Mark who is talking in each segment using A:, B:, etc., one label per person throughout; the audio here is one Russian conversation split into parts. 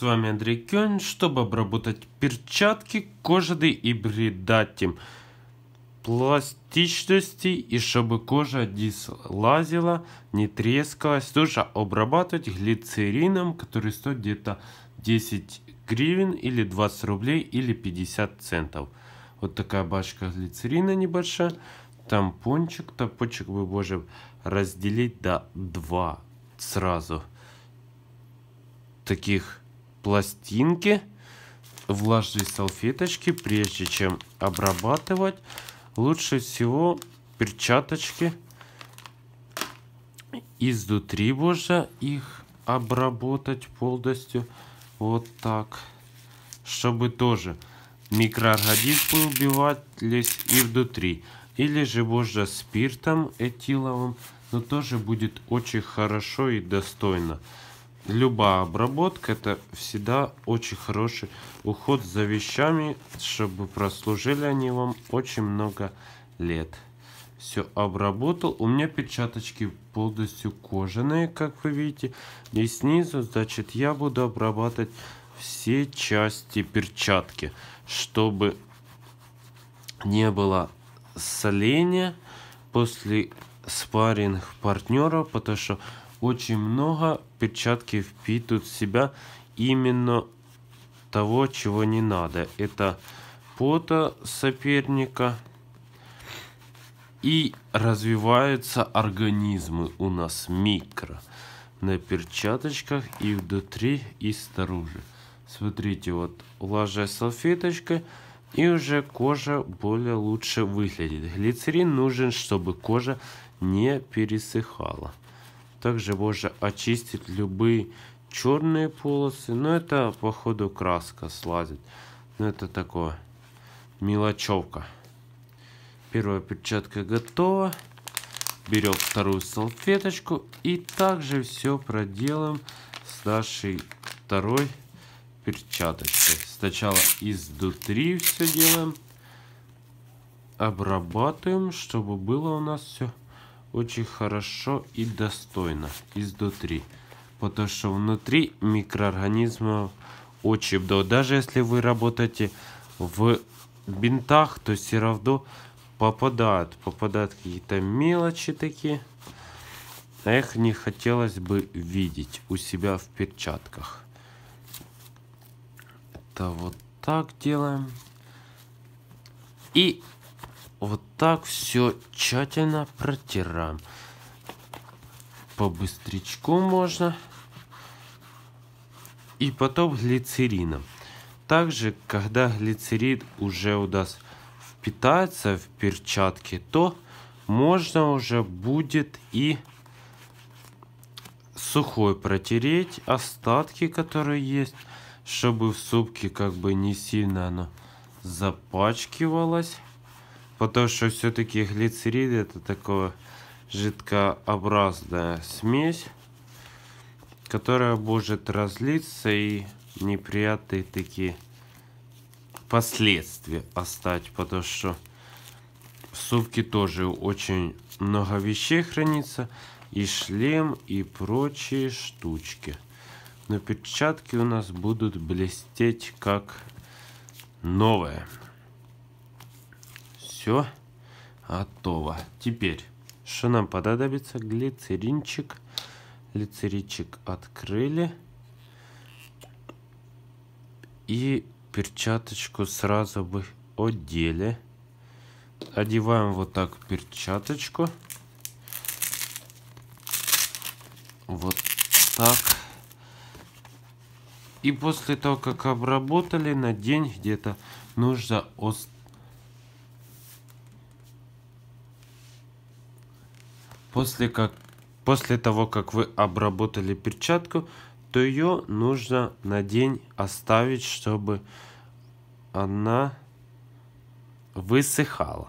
A: С вами Андрей Кёнь. Чтобы обработать перчатки, кожиды и придать им пластичности и чтобы кожа не слазила, не трескалась, тоже обрабатывать глицерином, который стоит где-то 10 гривен или 20 рублей или 50 центов. Вот такая башка глицерина небольшая. Тампончик, тампончик мы можем разделить до 2 сразу таких пластинки, влажные салфеточки, прежде чем обрабатывать, лучше всего перчаточки изнутри можно их обработать полностью вот так чтобы тоже микроорганизмы убивались и внутри или же можно спиртом этиловым но тоже будет очень хорошо и достойно любая обработка это всегда очень хороший уход за вещами, чтобы прослужили они вам очень много лет. Все обработал. У меня печаточки полностью кожаные, как вы видите. И снизу, значит, я буду обрабатывать все части перчатки, чтобы не было соления после спаринг партнера потому что очень много перчатки впитывают в себя именно того, чего не надо. Это пота соперника и развиваются организмы у нас микро на перчаточках и внутри и снаружи. Смотрите, вот влажная салфеточка и уже кожа более лучше выглядит. Глицерин нужен, чтобы кожа не пересыхала. Также можно очистить любые черные полосы. Но ну, это походу краска слазит. Но ну, это такое мелочевка. Первая перчатка готова. Берем вторую салфеточку и также все проделаем с нашей второй перчаточкой. Сначала изнутри все делаем. Обрабатываем, чтобы было у нас все очень хорошо и достойно из до изнутри. Потому что внутри микроорганизмов очень много. Даже если вы работаете в бинтах, то все равно попадают. Попадают какие-то мелочи такие. А их не хотелось бы видеть у себя в перчатках. Это вот так делаем. И вот так все тщательно протираем. побыстречку можно. И потом глицерином. Также, когда глицерин уже у нас впитается в перчатки, то можно уже будет и сухой протереть остатки, которые есть, чтобы в супке как бы не сильно оно запачкивалось. Потому что все-таки глицерид это такое жидкообразная смесь, которая может разлиться и неприятные такие последствия остать, потому что в сумке тоже очень много вещей хранится, и шлем, и прочие штучки. Но перчатки у нас будут блестеть как новые. Все готово. Теперь, что нам понадобится? Глицеринчик. Глицеринчик открыли. И перчаточку сразу бы одели. Одеваем вот так перчаточку. Вот так. И после того, как обработали, на день где-то нужно оставить После, как, после того, как вы обработали перчатку, то ее нужно на день оставить, чтобы она высыхала.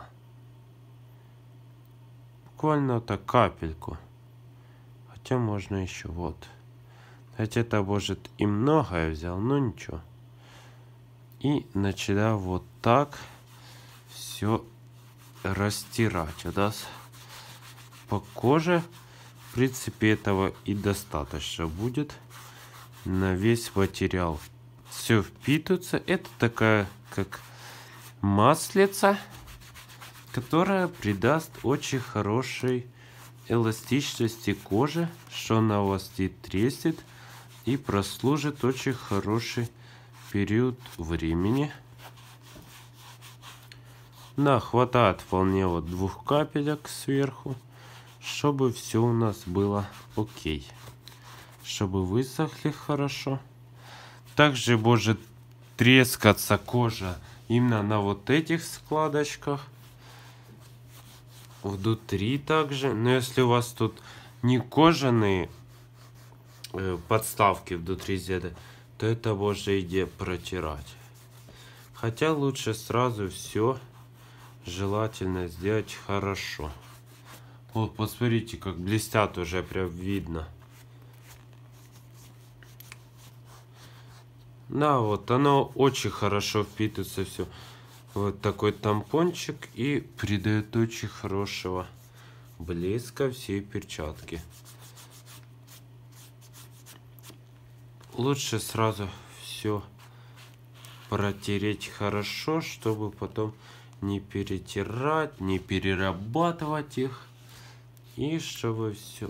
A: Буквально так капельку. Хотя можно еще вот. Хотя это может и много я взял, но ничего. И начала вот так все растирать. У нас по коже. В принципе, этого и достаточно будет на весь материал. Все впитывается. Это такая, как маслица, которая придаст очень хорошей эластичности кожи, что она у вас не треснет и прослужит очень хороший период времени. Да, хватает вполне вот двух капелек сверху чтобы все у нас было окей. Чтобы высохли хорошо. Также может трескаться кожа именно на вот этих складочках. Внутри также. Но если у вас тут не кожаные э, подставки внутри зеда, то это можно иди протирать. Хотя лучше сразу все желательно сделать хорошо. Вот, посмотрите, как блестят уже, прям видно. Да, вот оно очень хорошо впитывается все. Вот такой тампончик и придает очень хорошего блеска всей перчатки. Лучше сразу все протереть хорошо, чтобы потом не перетирать, не перерабатывать их и чтобы все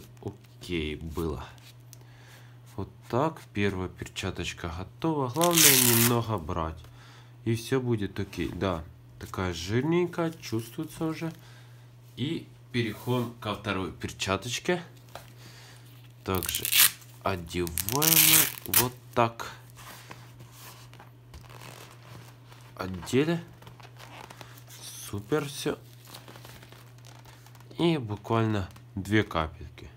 A: окей было. Вот так, первая перчаточка готова. Главное немного брать. И все будет окей. Да, такая жирненькая, чувствуется уже. И переходим ко второй перчаточке. Также одеваем вот так. Одели. Супер все и буквально две капельки.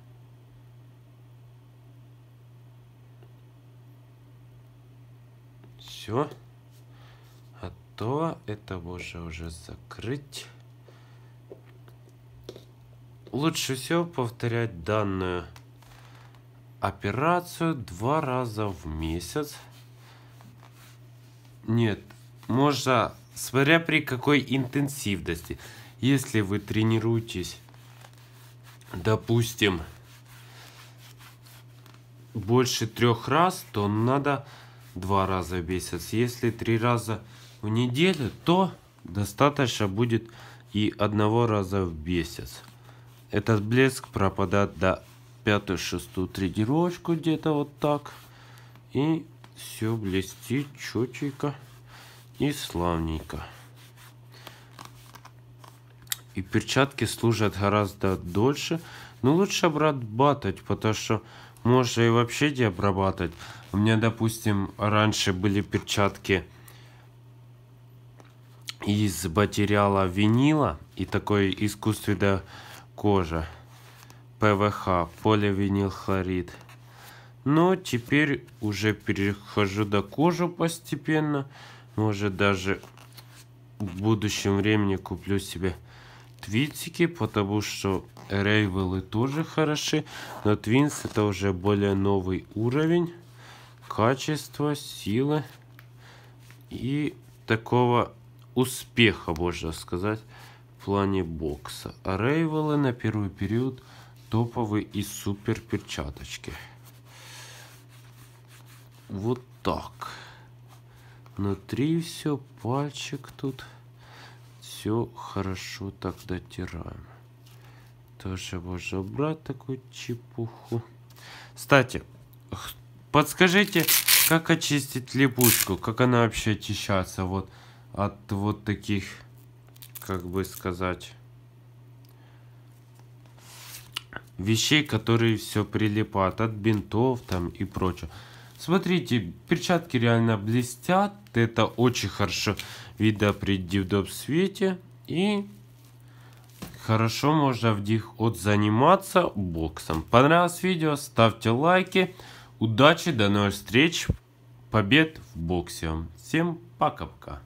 A: Все. Готово. А это уже уже закрыть. Лучше всего повторять данную операцию два раза в месяц. Нет, можно, смотря при какой интенсивности. Если вы тренируетесь допустим, больше трех раз, то надо два раза в месяц. Если три раза в неделю, то достаточно будет и одного раза в месяц. Этот блеск пропадает до пятую-шестую тренировочку где-то вот так. И все блестит четенько и славненько и перчатки служат гораздо дольше, но лучше обрабатывать, потому что можно и вообще не обрабатывать. У меня, допустим, раньше были перчатки из материала винила и такой искусственная кожа. ПВХ, поливинилхлорид. Но теперь уже перехожу до кожи постепенно. Может даже в будущем времени куплю себе твинсики, потому что рейвелы тоже хороши, но твинс это уже более новый уровень, качество, силы и такого успеха, можно сказать, в плане бокса. А рейвелы на первый период топовые и супер перчаточки. Вот так. Внутри все, пальчик тут все хорошо так дотираем. Тоже можно убрать такую чепуху. Кстати, подскажите, как очистить липучку? Как она вообще очищается вот от вот таких, как бы сказать, вещей, которые все прилипают от бинтов там и прочего. Смотрите, перчатки реально блестят. Это очень хорошо видно при дивдоп свете. И хорошо можно в них от заниматься боксом. Понравилось видео, ставьте лайки. Удачи, до новых встреч, побед в боксе. Всем пока-пока.